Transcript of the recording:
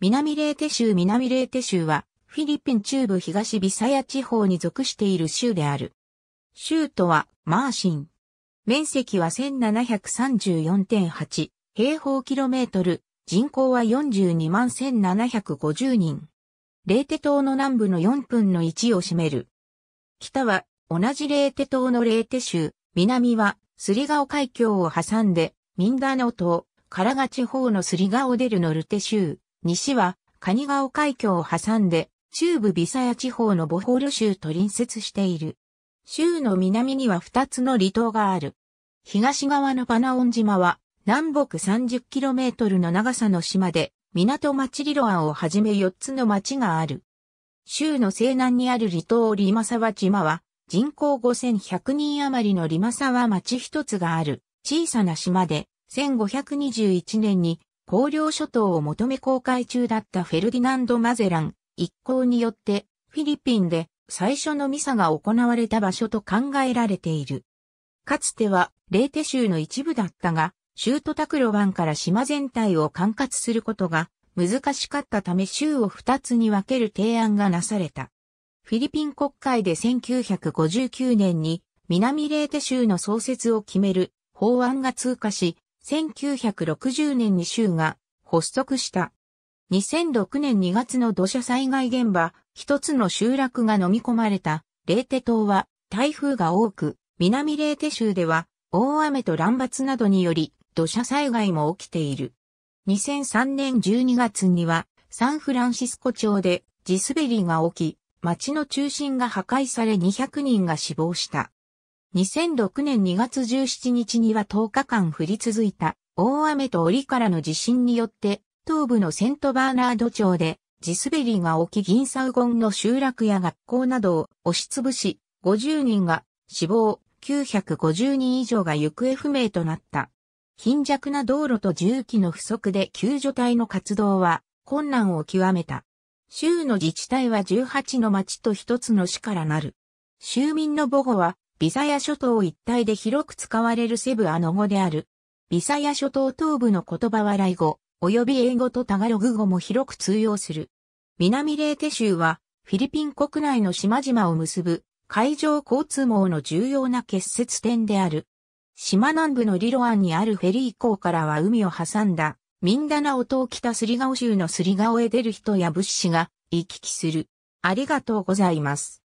南レーテ州南レーテ州は、フィリピン中部東ビサヤ地方に属している州である。州都はマーシン。面積は1734.8平方キロメートル、人口は42万1750人。レーテ島の南部の4分の1を占める。北は同じレーテ島のレーテ州、南はスリガオ海峡を挟んでミンダーノ島、カラガ地方のスリガオデルノルテ州、西はカニガオ海峡を挟んで中部ビサヤ地方のボホール州と隣接している。州の南には二つの離島がある。東側のパナオン島は南北 30km の長さの島で港町リロアンをはじめ四つの町がある。州の西南にある離島リマサワ島は人口5100人余りのリマサワ町一つがある小さな島で1521年に高領諸島を求め公開中だったフェルディナンド・マゼラン一行によってフィリピンで最初のミサが行われた場所と考えられている。かつてはレーテ州の一部だったが、州都タクロ湾から島全体を管轄することが難しかったため州を二つに分ける提案がなされた。フィリピン国会で1959年に南レーテ州の創設を決める法案が通過し、1960年に州が発足した。2006年2月の土砂災害現場、一つの集落が飲み込まれたレーテ島は台風が多く、南レーテ州では大雨と乱伐などにより土砂災害も起きている。2003年12月にはサンフランシスコ町で地滑りが起き、町の中心が破壊され200人が死亡した。2006年2月17日には10日間降り続いた大雨と折からの地震によって東部のセントバーナード町で地滑りが起き銀サウゴンの集落や学校などを押しつぶし50人が死亡950人以上が行方不明となった。貧弱な道路と重機の不足で救助隊の活動は困難を極めた。州の自治体は18の町と1つの市からなる。州民の母語はビサヤ諸島一帯で広く使われるセブアの語である。ビサヤ諸島東部の言葉はライ語、及び英語とタガログ語も広く通用する。南レーテ州は、フィリピン国内の島々を結ぶ海上交通網の重要な結節点である。島南部のリロアンにあるフェリー港からは海を挟んだ、ミンダナオ島北スリガオ州のスリガオへ出る人や物資が行き来する。ありがとうございます。